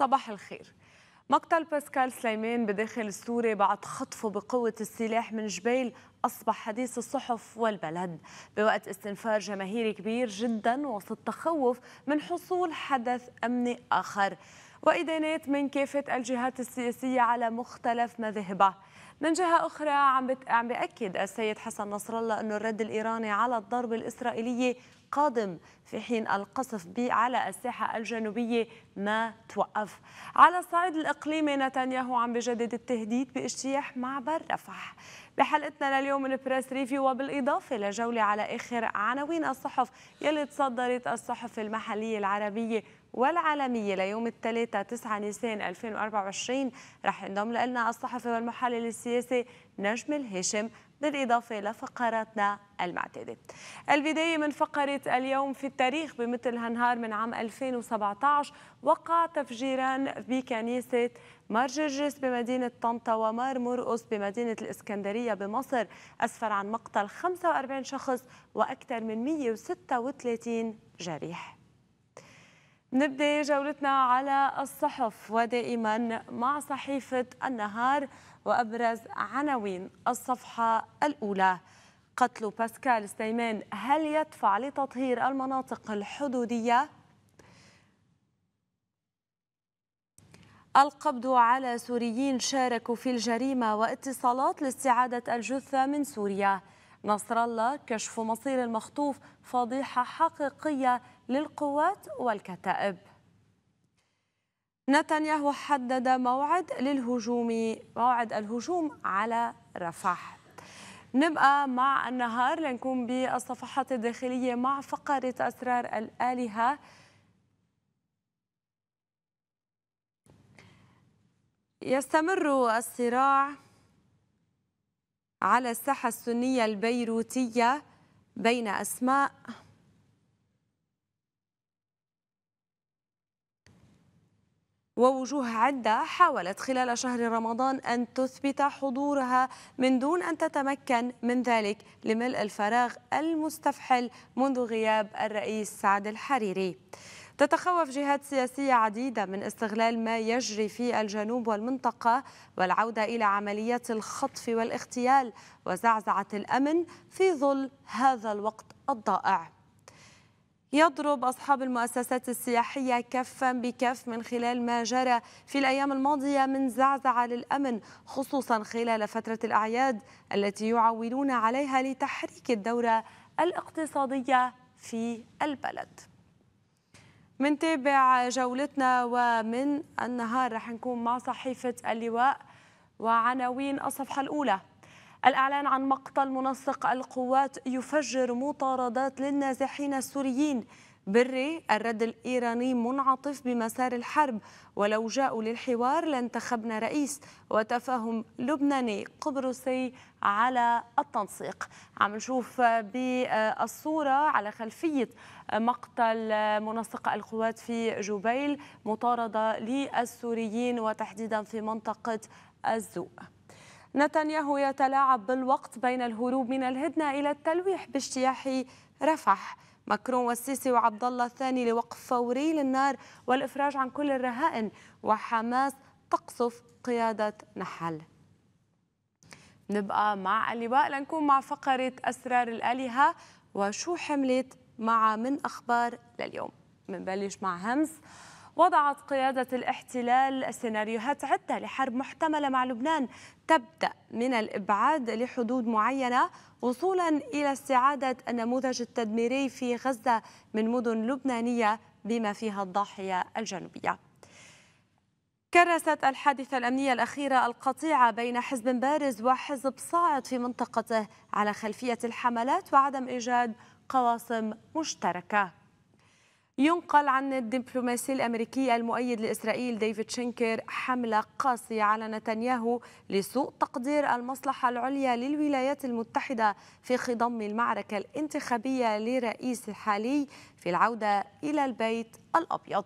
صباح الخير مقتل باسكال سليمان بداخل السوري بعد خطفه بقوة السلاح من جبيل أصبح حديث الصحف والبلد بوقت استنفار جماهيري كبير جدا وسط تخوف من حصول حدث أمني آخر وإدانات من كافة الجهات السياسية على مختلف مذهبها من جهة أخرى عم عم بأكد السيد حسن نصر الله أنه الرد الإيراني على الضربة الإسرائيلية قادم في حين القصف على الساحة الجنوبية ما توقف على الصعيد الإقليمي نتنياهو عم بجدد التهديد باجتياح معبر رفح بحلقتنا لليوم من بريس ريفيو وبالإضافة لجولة على آخر عناوين الصحف يلي تصدرت الصحف المحلية العربية والعالمية ليوم الثلاثاء 9 نيسان 2024 رح ينضم لنا الصحفي والمحلل السياسي نجم الهاشم بالإضافة لفقراتنا المعتادة البداية من فقرة اليوم في التاريخ بمثل هالنهار من عام 2017 وقع تفجيران بكنيسة مارجرجس بمدينة طنطا ومار مرقص بمدينة الإسكندرية بمصر أسفر عن مقتل 45 شخص وأكثر من 136 جريح نبدأ جولتنا على الصحف ودائما مع صحيفة النهار وأبرز عناوين الصفحة الأولى قتل باسكال سليمان هل يدفع لتطهير المناطق الحدودية؟ القبض على سوريين شاركوا في الجريمة واتصالات لاستعادة الجثة من سوريا نصر الله كشف مصير المخطوف فضيحة حقيقية للقوات والكتائب نتنياهو حدد موعد للهجوم موعد الهجوم على رفح نبقى مع النهار لنكون بالصفحات الداخلية مع فقرة أسرار الآلهة يستمر الصراع على الساحة السنية البيروتية بين أسماء ووجوه عدة حاولت خلال شهر رمضان أن تثبت حضورها من دون أن تتمكن من ذلك لملء الفراغ المستفحل منذ غياب الرئيس سعد الحريري تتخوف جهات سياسية عديدة من استغلال ما يجري في الجنوب والمنطقة والعودة إلى عمليات الخطف والاغتيال وزعزعة الأمن في ظل هذا الوقت الضائع يضرب أصحاب المؤسسات السياحية كفا بكف من خلال ما جرى في الأيام الماضية من زعزعة للأمن خصوصا خلال فترة الأعياد التي يعولون عليها لتحريك الدورة الاقتصادية في البلد منتابع جولتنا ومن النهار رح نكون مع صحيفة اللواء وعناوين الصفحة الأولى الإعلان عن مقتل منسق القوات يفجر مطاردات للنازحين السوريين بري الرد الإيراني منعطف بمسار الحرب ولو جاءوا للحوار لانتخبنا رئيس وتفاهم لبناني قبرصي على التنسيق عم نشوف بالصورة على خلفية مقتل منسق القوات في جبيل مطاردة للسوريين وتحديدا في منطقة الزوء نتنياهو يتلاعب بالوقت بين الهروب من الهدنة إلى التلويح باجتياح رفح ماكرون والسيسي وعبد الله الثاني لوقف فوري للنار والإفراج عن كل الرهائن وحماس تقصف قيادة نحل نبقى مع اللواء لنكون مع فقرة أسرار الآلهة وشو حملت مع من أخبار لليوم منبلش مع همس وضعت قيادة الاحتلال سيناريوهات عدة لحرب محتملة مع لبنان تبدأ من الإبعاد لحدود معينة وصولا إلى استعادة النموذج التدميري في غزة من مدن لبنانية بما فيها الضاحية الجنوبية كرست الحادثة الأمنية الأخيرة القطيعة بين حزب بارز وحزب صاعد في منطقته على خلفية الحملات وعدم إيجاد قواسم مشتركة ينقل عن الدبلوماسي الأمريكي المؤيد لإسرائيل ديفيد شينكر حملة قاسية على نتنياهو لسوء تقدير المصلحة العليا للولايات المتحدة في خضم المعركة الانتخابية لرئيس الحالي في العودة إلى البيت الأبيض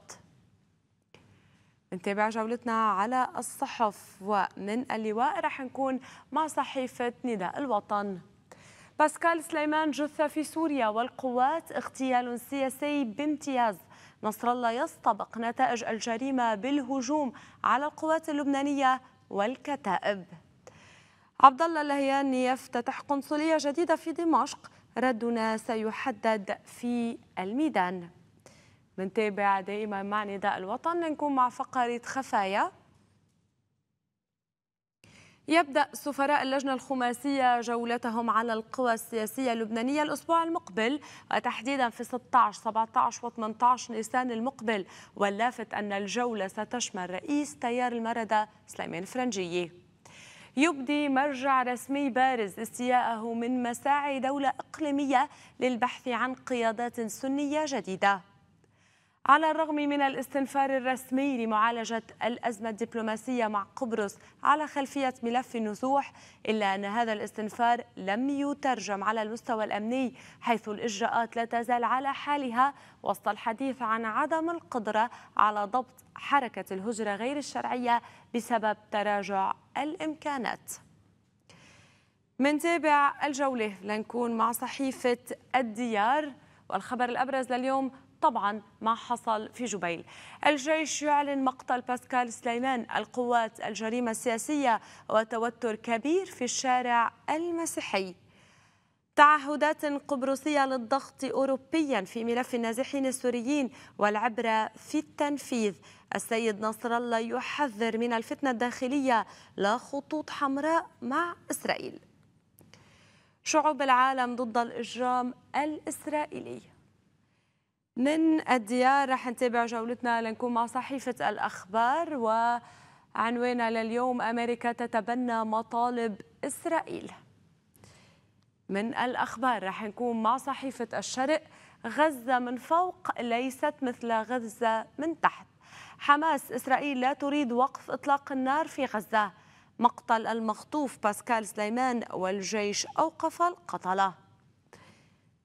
نتابع جولتنا على الصحف ومن اللواء رح نكون مع صحيفة نداء الوطن باسكال سليمان جثة في سوريا والقوات اغتيال سياسي بامتياز نصر الله يستبق نتائج الجريمة بالهجوم على القوات اللبنانية والكتائب عبد الله اللهياني يفتتح قنصلية جديدة في دمشق ردنا سيحدد في الميدان منتابع دائما مع نداء الوطن نكون مع فقرة خفايا يبدأ سفراء اللجنة الخماسية جولتهم على القوى السياسية اللبنانية الأسبوع المقبل وتحديدا في 16 17 و 18 نيسان المقبل واللافت أن الجولة ستشمل رئيس تيار المردة سليمان فرنجيه يبدي مرجع رسمي بارز استياءه من مساعي دولة إقليمية للبحث عن قيادات سنية جديدة على الرغم من الاستنفار الرسمي لمعالجة الأزمة الدبلوماسية مع قبرص على خلفية ملف النزوح إلا أن هذا الاستنفار لم يترجم على المستوى الأمني حيث الإجراءات لا تزال على حالها وسط الحديث عن عدم القدرة على ضبط حركة الهجرة غير الشرعية بسبب تراجع الإمكانات منتابع الجولة لنكون مع صحيفة الديار والخبر الأبرز لليوم طبعا ما حصل في جبيل الجيش يعلن مقتل باسكال سليمان القوات الجريمة السياسية وتوتر كبير في الشارع المسيحي تعهدات قبرصية للضغط أوروبيا في ملف النازحين السوريين والعبرة في التنفيذ السيد نصر الله يحذر من الفتنة الداخلية لا خطوط حمراء مع إسرائيل شعوب العالم ضد الإجرام الإسرائيلي من الديار رح نتابع جولتنا لنكون مع صحيفة الأخبار وعنوانها لليوم أمريكا تتبنى مطالب إسرائيل من الأخبار رح نكون مع صحيفة الشرق غزة من فوق ليست مثل غزة من تحت حماس إسرائيل لا تريد وقف إطلاق النار في غزة مقتل المخطوف باسكال سليمان والجيش أوقف القتله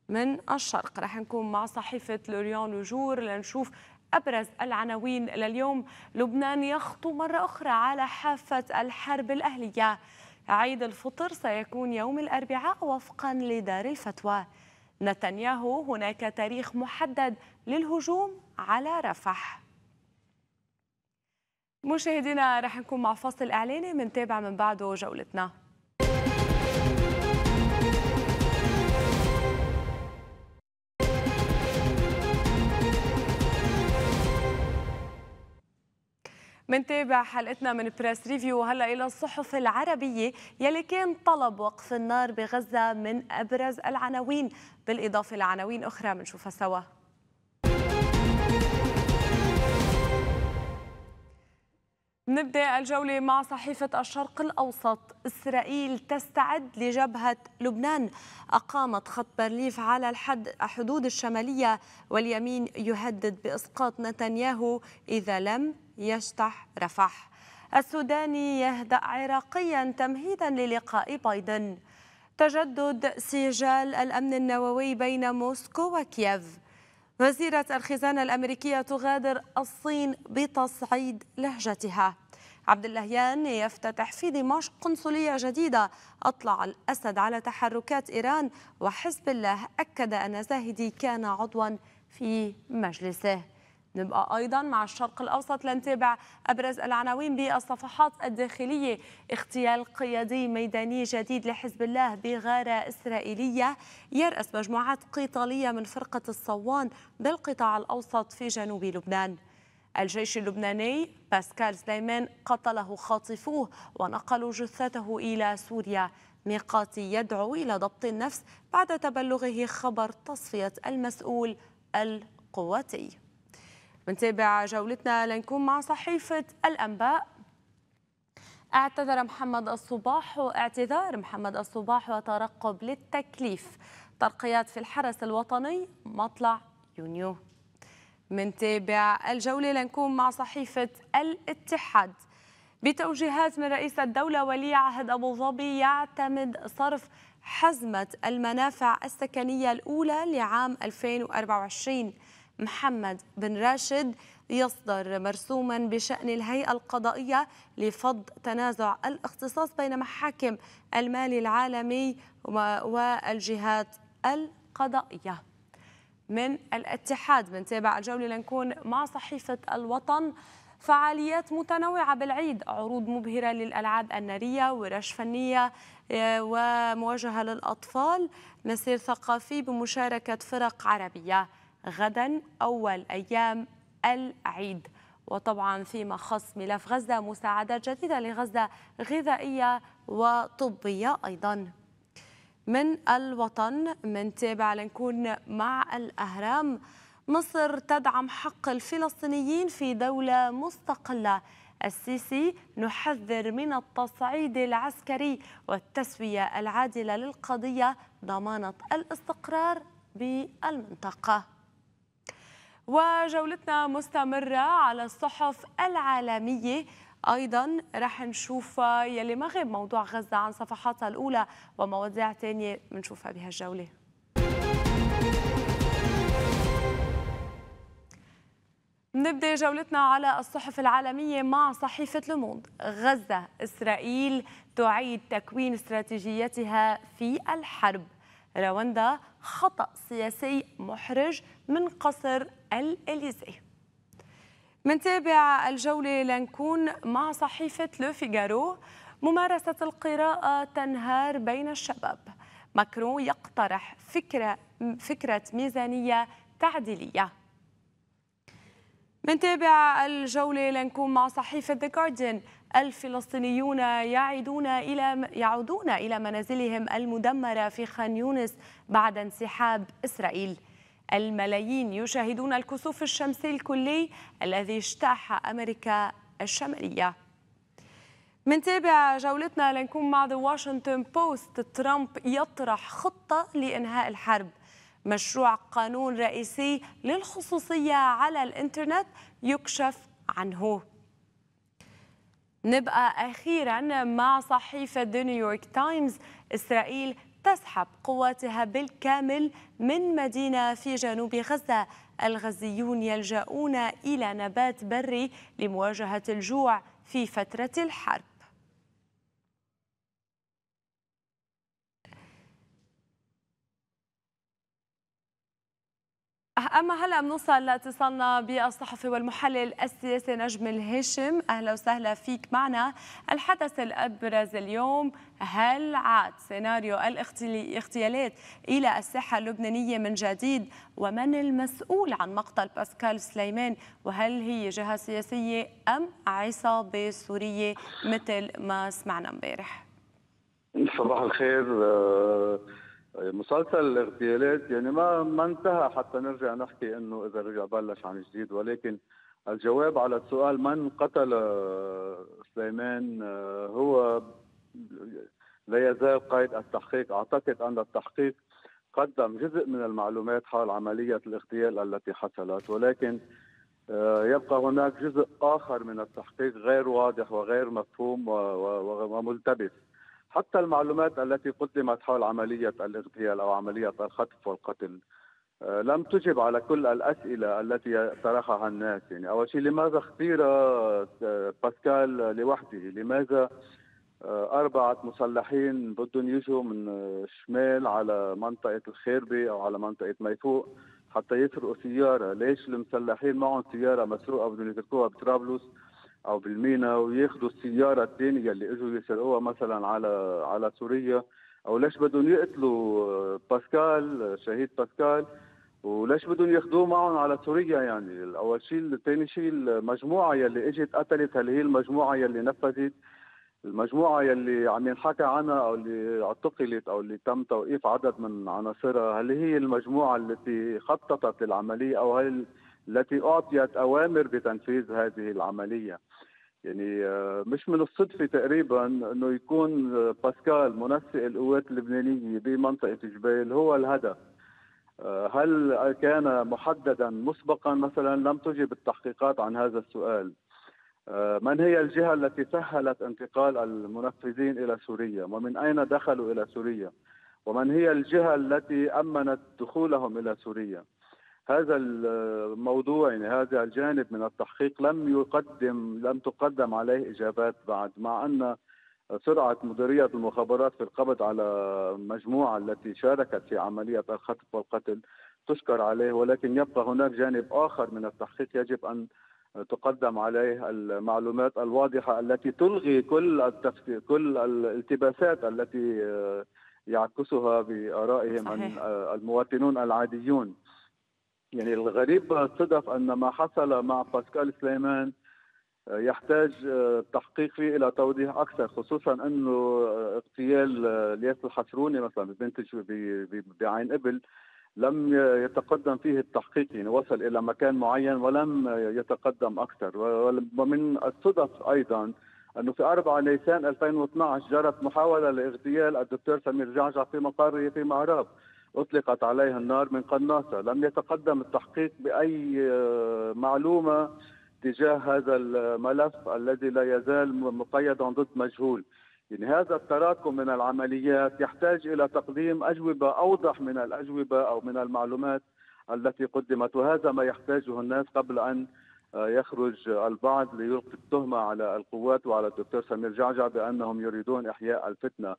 من الشرق رح نكون مع صحيفة لوريون وجور لنشوف أبرز العناوين لليوم لبنان يخطو مرة أخرى على حافة الحرب الأهلية عيد الفطر سيكون يوم الأربعاء وفقا لدار الفتوى نتنياهو هناك تاريخ محدد للهجوم على رفح مشاهدينا رح نكون مع فصل إعلاني منتابع من بعده جولتنا منتابع حلقتنا من بريس ريفيو هلا الى الصحف العربيه يلي كان طلب وقف النار بغزه من ابرز العناوين بالاضافه لعناوين اخرى بنشوفها سوا نبدا الجوله مع صحيفه الشرق الاوسط اسرائيل تستعد لجبهه لبنان اقامت خط برليف على الحد الحدود الشماليه واليمين يهدد باسقاط نتنياهو اذا لم يشطح رفح السوداني يهدأ عراقيا تمهيدا للقاء بايدن تجدد سجال الأمن النووي بين موسكو وكييف وزيرة الخزانة الأمريكية تغادر الصين بتصعيد لهجتها عبد اللهيان يفتتح في دمشق قنصلية جديدة أطلع الأسد على تحركات إيران وحزب الله أكد أن زاهدي كان عضوا في مجلسه نبقى أيضا مع الشرق الأوسط لنتابع أبرز العناوين بالصفحات الداخلية اغتيال قيادي ميداني جديد لحزب الله بغارة إسرائيلية يرأس مجموعات قتالية من فرقة الصوان بالقطاع الأوسط في جنوب لبنان الجيش اللبناني باسكال سليمان قتله خاطفوه ونقلوا جثته إلى سوريا ميقاتي يدعو إلى ضبط النفس بعد تبلغه خبر تصفية المسؤول القواتي بنتابع جولتنا لنكون مع صحيفة الأنباء اعتذر محمد الصباح اعتذار محمد الصباح وترقب للتكليف ترقيات في الحرس الوطني مطلع يونيو منتابع الجولة لنكون مع صحيفة الاتحاد بتوجيهات من رئيس الدولة ولي عهد أبو ظبي يعتمد صرف حزمة المنافع السكنية الأولى لعام 2024 محمد بن راشد يصدر مرسوما بشأن الهيئة القضائية لفض تنازع الاختصاص بين محاكم المال العالمي والجهات القضائية من الاتحاد بنتابع الجولة لنكون مع صحيفة الوطن فعاليات متنوعة بالعيد عروض مبهرة للألعاب النارية ورش فنية آه، ومواجهة للأطفال مسير ثقافي بمشاركة فرق عربية غدا أول أيام العيد وطبعا فيما خص ملف غزة مساعدات جديدة لغزة غذائية وطبية أيضا من الوطن من تابع لنكون مع الأهرام مصر تدعم حق الفلسطينيين في دولة مستقلة السيسي نحذر من التصعيد العسكري والتسوية العادلة للقضية ضمانة الاستقرار بالمنطقة وجولتنا مستمرة على الصحف العالمية ايضا رح نشوف يلي ما غاب موضوع غزه عن صفحاتها الاولى ومواضيع ثانيه بنشوفها بهالجوله نبدأ جولتنا على الصحف العالمية مع صحيفة لوموند غزة إسرائيل تعيد تكوين استراتيجيتها في الحرب رواندا خطأ سياسي محرج من قصر من منتابع الجولة لنكون مع صحيفة لو فيغارو ممارسة القراءة تنهار بين الشباب ماكرون يقترح فكرة فكرة ميزانية تعديلية منتابع الجولة لنكون مع صحيفة ذا جارديان الفلسطينيون يعودون إلى يعودون إلى منازلهم المدمرة في خان يونس بعد انسحاب إسرائيل الملايين يشاهدون الكسوف الشمسي الكلي الذي اجتاح أمريكا الشمالية منتابع جولتنا لنكون مع The Washington بوست ترامب يطرح خطة لإنهاء الحرب مشروع قانون رئيسي للخصوصية على الإنترنت يكشف عنه نبقى أخيرا مع صحيفة نيويورك تايمز إسرائيل تسحب قواتها بالكامل من مدينة في جنوب غزة الغزيون يلجؤون إلى نبات بري لمواجهة الجوع في فترة الحرب اما هلا بنوصل لاتصالنا بالصحفي والمحلل السياسي نجم الهاشم اهلا وسهلا فيك معنا الحدث الابرز اليوم هل عاد سيناريو الاغتيالات الى الساحه اللبنانيه من جديد ومن المسؤول عن مقتل باسكال سليمان وهل هي جهه سياسيه ام عصابه سوريه مثل ما سمعنا امبارح صباح الخير آه، مسلسل الاغتيالات يعني ما ما انتهى حتى نرجع نحكي انه اذا رجع بلش عن جديد ولكن الجواب على السؤال من قتل سليمان آه، هو لا يزال قيد التحقيق اعتقد ان التحقيق قدم جزء من المعلومات حول عمليه الاغتيال التي حصلت ولكن آه، يبقى هناك جزء اخر من التحقيق غير واضح وغير مفهوم وملتبس حتى المعلومات التي قدمت حول عملية الاغتيال أو عملية الخطف والقتل آه، لم تجب على كل الأسئلة التي طرحها الناس يعني أول شيء لماذا اختير آه، باسكال لوحده لماذا آه، أربعة مسلحين بدهم يجوا من الشمال على منطقة الخيربي أو على منطقة ميفوق حتى يسرقوا سيارة ليش المسلحين معهم سيارة مسروقة بدهم يتركوها بطرابلس او بالمينا وياخذوا السياره الثانيه اللي اجوا يسرقوها مثلا على على سوريا او ليش بدهم يقتلوا باسكال شهيد باسكال وليش بدهم ياخذوه معهم على سوريا يعني اول شيء ثاني شيء المجموعه يلي اجت قتلت هل هي المجموعه يلي نفذت المجموعه يلي عم ينحكى عنها او اللي اعتقلت او اللي تم توقيف عدد من عناصرها هل هي المجموعه التي خططت للعمليه او هل التي أعطيت أوامر بتنفيذ هذه العملية يعني آه، مش من الصدفة تقريبا أنه يكون آه، باسكال منسق القوات اللبنانية بمنطقة جبيل هو الهدف آه، هل كان محددا مسبقا مثلا لم تجب التحقيقات عن هذا السؤال من هي الجهة التي سهلت انتقال المنفذين إلى سوريا ومن أين دخلوا إلى سوريا ومن هي الجهة التي أمنت دخولهم إلى سوريا هذا الموضوع يعني هذا الجانب من التحقيق لم يقدم لم تقدم عليه اجابات بعد مع ان سرعه مديريه المخابرات في القبض على المجموعه التي شاركت في عمليه الخطف والقتل تشكر عليه ولكن يبقى هناك جانب اخر من التحقيق يجب ان تقدم عليه المعلومات الواضحه التي تلغي كل التفسير كل الالتباسات التي يعكسها بارائهم صحيح. المواطنون العاديون يعني الغريب صدف ان ما حصل مع باسكال سليمان آه، يحتاج التحقيق آه، فيه الى توضيح اكثر خصوصا انه آه، اغتيال الياس الحسروني مثلا بنتج بعين ابل لم يتقدم فيه التحقيق يعني وصل الى مكان معين ولم يتقدم اكثر ومن الصدف ايضا انه في 4 نيسان 2012 جرت محاوله لاغتيال الدكتور سمير جعجع في مقره في معراب أطلقت عليها النار من قناصة لم يتقدم التحقيق بأي آه، معلومة تجاه هذا الملف الذي لا يزال مقيدا ضد مجهول يعني هذا التراكم من العمليات يحتاج إلى تقديم أجوبة أوضح من الأجوبة أو من المعلومات التي قدمت وهذا ما يحتاجه الناس قبل أن آه، يخرج البعض ليلقي التهمة على القوات وعلى الدكتور سمير جعجع بأنهم يريدون إحياء الفتنة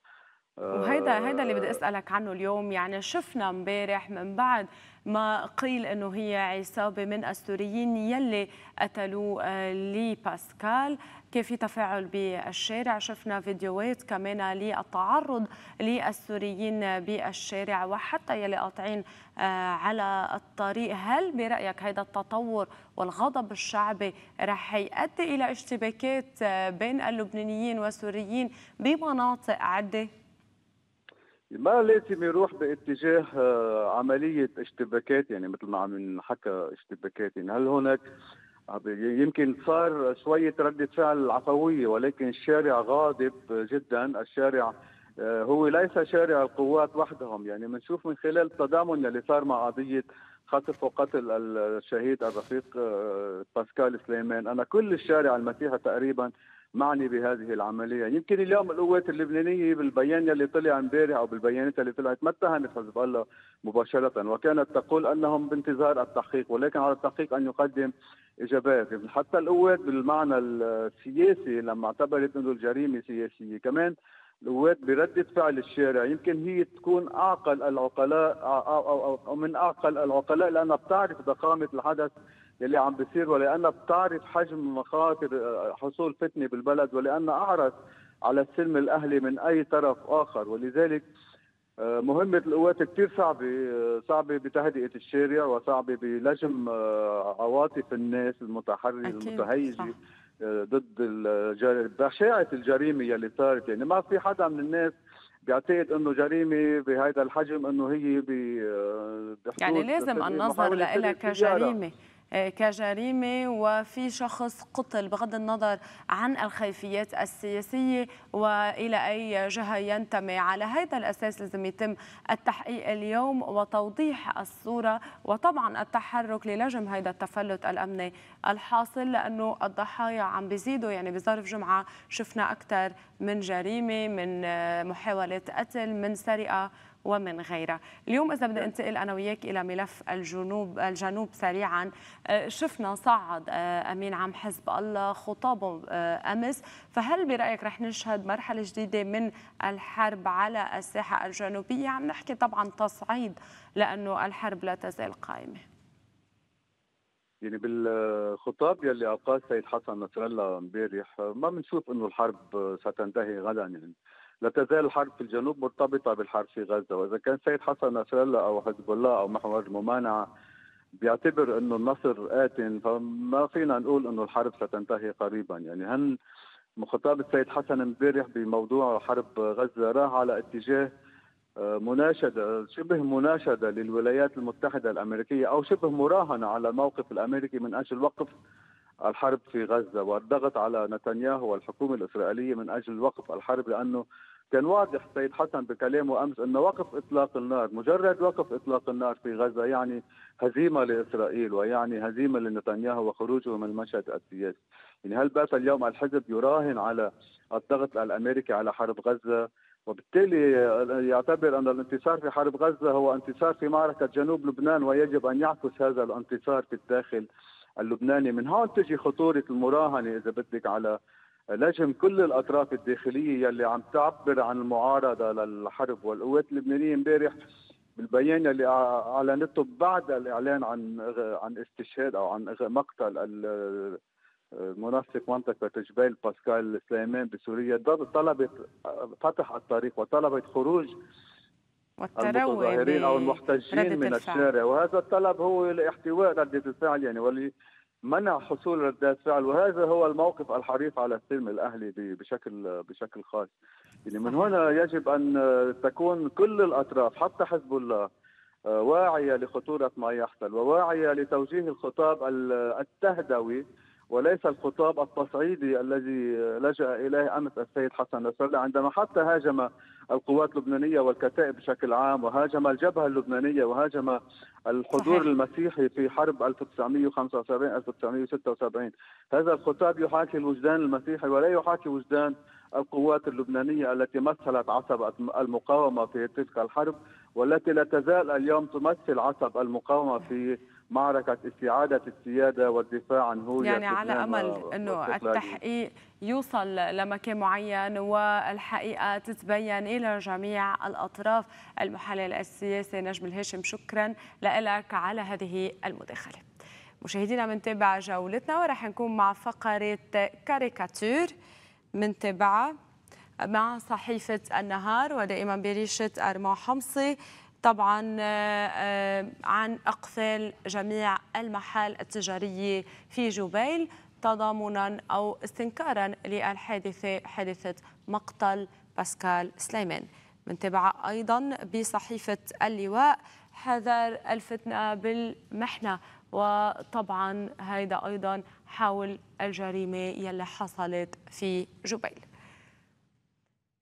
وهيدا آه. هيدا اللي بدي اسالك عنه اليوم يعني شفنا امبارح من بعد ما قيل انه هي عصابه من السوريين يلي قتلوا آه، لي باسكال كان في تفاعل بالشارع شفنا فيديوهات كمان للتعرض للسوريين بالشارع وحتى يلي قاطعين آه، على الطريق هل برايك هذا التطور والغضب الشعبي رح يؤدي الى اشتباكات بين اللبنانيين والسوريين بمناطق عده ما لازم يروح باتجاه آه، عملية اشتباكات يعني مثل ما عم نحكى اشتباكات يعني هل هناك آه، يمكن صار شوية ردة فعل عفوية ولكن الشارع غاضب جدا الشارع آه، هو ليس شارع القوات وحدهم يعني بنشوف من خلال التضامن اللي صار مع قضية خطف وقتل الشهيد الرفيق باسكال سليمان أنا كل الشارع المسيحي تقريبا معني بهذه العمليه، يمكن اليوم القوات اللبنانيه بالبيان اللي طلع امبارح او بالبيانات اللي طلعت ما اتهمت حزب الله مباشره وكانت تقول انهم بانتظار التحقيق ولكن على التحقيق ان يقدم اجابات، حتى القوات بالمعنى السياسي لما اعتبرت انه الجريمه سياسيه، كمان القوات بردة فعل الشارع يمكن هي تكون أعقل العقلاء أو, أو, أو, أو من أعقل العقلاء لأنها بتعرف ضخامة الحدث يلي عم بيصير ولانها بتعرف حجم مخاطر آه، حصول فتنه بالبلد ولانها اعرض على السلم الاهلي من اي طرف اخر ولذلك آه، مهمة القوات كثير صعبة آه، صعبة بتهدئة الشارع وصعبة بلجم عواطف الناس المتحرر المتهيجة ضد بشاعة الجريمة يلي صارت يعني ما في حدا من الناس بيعتقد انه جريمه بهذا الحجم انه هي ب يعني لازم النظر لها كجريمه آه، كجريمة وفي شخص قتل بغض النظر عن الخلفيات السياسية وإلى أي جهة ينتمي على هذا الأساس لازم يتم التحقيق اليوم وتوضيح الصورة وطبعا التحرك للجم هذا التفلت الأمني الحاصل لأنه الضحايا عم بيزيدوا يعني بظرف جمعة شفنا أكثر من جريمة من آه، محاولة قتل من سرقة ومن غيرها اليوم إذا بدي انتقل أنا وياك إلى ملف الجنوب الجنوب سريعا آه، شفنا صعد آه، أمين عام حزب الله خطابه آه، أمس فهل برأيك رح نشهد مرحلة جديدة من الحرب على الساحة الجنوبية عم نحكي طبعا تصعيد لأنه الحرب لا تزال قائمة يعني بالخطاب يلي القاه السيد حسن نصر الله امبارح ما بنشوف انه الحرب ستنتهي غدا يعني لا تزال الحرب في الجنوب مرتبطة بالحرب في غزة وإذا كان سيد حسن نصر الله أو حزب الله أو محور الممانعة بيعتبر انه النصر آت فما فينا نقول انه الحرب ستنتهي قريبا يعني هن مخطاب السيد حسن امبارح بموضوع حرب غزة راح على اتجاه آه، مناشدة شبه مناشدة للولايات المتحدة الأمريكية أو شبه مراهنة على الموقف الأمريكي من أجل وقف الحرب في غزة والضغط على نتنياهو والحكومة الإسرائيلية من أجل وقف الحرب لأنه كان واضح سيد حسن بكلامه امس انه وقف اطلاق النار، مجرد وقف اطلاق النار في غزه يعني هزيمه لاسرائيل ويعني هزيمه لنتنياهو وخروجه من المشهد السياسي. يعني هل بات اليوم الحزب يراهن على الضغط الامريكي على حرب غزه وبالتالي يعتبر ان الانتصار في حرب غزه هو انتصار في معركه جنوب لبنان ويجب ان يعكس هذا الانتصار في الداخل اللبناني من هون تجي خطورة المراهنة إذا بدك على لجم كل الاطراف الداخليه يلي عم تعبر عن المعارضه للحرب والقوات اللبنانيه امبارح بالبيان اللي اعلنته بعد الاعلان عن عن استشهاد او عن مقتل المنسق منطقة جبال باسكال سليمان بسوريا طلبت فتح الطريق وطلبت خروج المتظاهرين او المحتجين من الشارع وهذا الطلب هو لاحتواء ردة الفعل يعني واللي منع حصول ردات فعل وهذا هو الموقف الحريص على السلم الاهلي بشكل بشكل خاص يعني من هنا يجب ان آه، تكون كل الاطراف حتى حزب الله آه، واعيه لخطوره ما يحصل وواعيه لتوجيه الخطاب التهدوي وليس الخطاب التصعيدي الذي لجأ إليه أمس السيد حسن نصر عندما حتى هاجم القوات اللبنانية والكتائب بشكل عام وهاجم الجبهة اللبنانية وهاجم الحضور صحيح. المسيحي في حرب 1975 1976 هذا الخطاب يحاكي الوجدان المسيحي ولا يحاكي وجدان القوات اللبنانية التي مثلت عصب المقاومة في تلك الحرب والتي لا تزال اليوم تمثل عصب المقاومة في معركة استعادة السيادة والدفاع عن هوية يعني على أمل أنه التحقيق يوصل لمكان معين والحقيقة تتبين إلى جميع الأطراف المحلل السياسي نجم الهاشم شكرا لك على هذه المداخلة مشاهدينا منتابع جولتنا ورح نكون مع فقرة كاريكاتير منتابعة مع صحيفة النهار ودائما بريشة أرمو حمصي طبعا آه، آه، عن اقفال جميع المحال التجاريه في جبيل تضامنا او استنكارا للحادثه حادثه مقتل باسكال سليمان منتبعة أيضا بصحيفة اللواء حذر الفتنة بالمحنة وطبعا هيدا أيضا حول الجريمة يلي حصلت في جبيل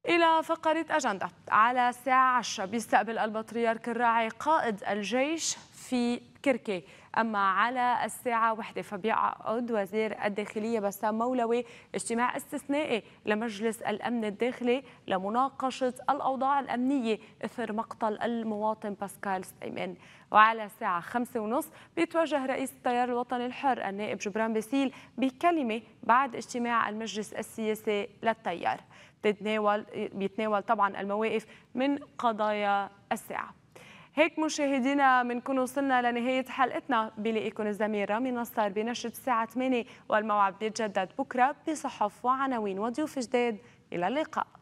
إلى فقرة أجندة على الساعة 10 بيستقبل البطريرك الراعي قائد الجيش في كركي أما على الساعة واحدة فبيعقد وزير الداخلية بسام مولوي اجتماع استثنائي لمجلس الأمن الداخلي لمناقشة الأوضاع الأمنية إثر مقتل المواطن باسكال سليمان وعلى الساعة خمسة ونص بيتوجه رئيس التيار الوطني الحر النائب جبران باسيل بكلمة بعد اجتماع المجلس السياسي للتيار تتناول بيتناول طبعا المواقف من قضايا الساعه هيك مشاهدينا بنكون وصلنا لنهاية حلقتنا بلاقيكم الزميل رامي نصر بنشرة الساعة 8 والموعد بيتجدد بكرة بصحف وعناوين وضيوف جداد إلى اللقاء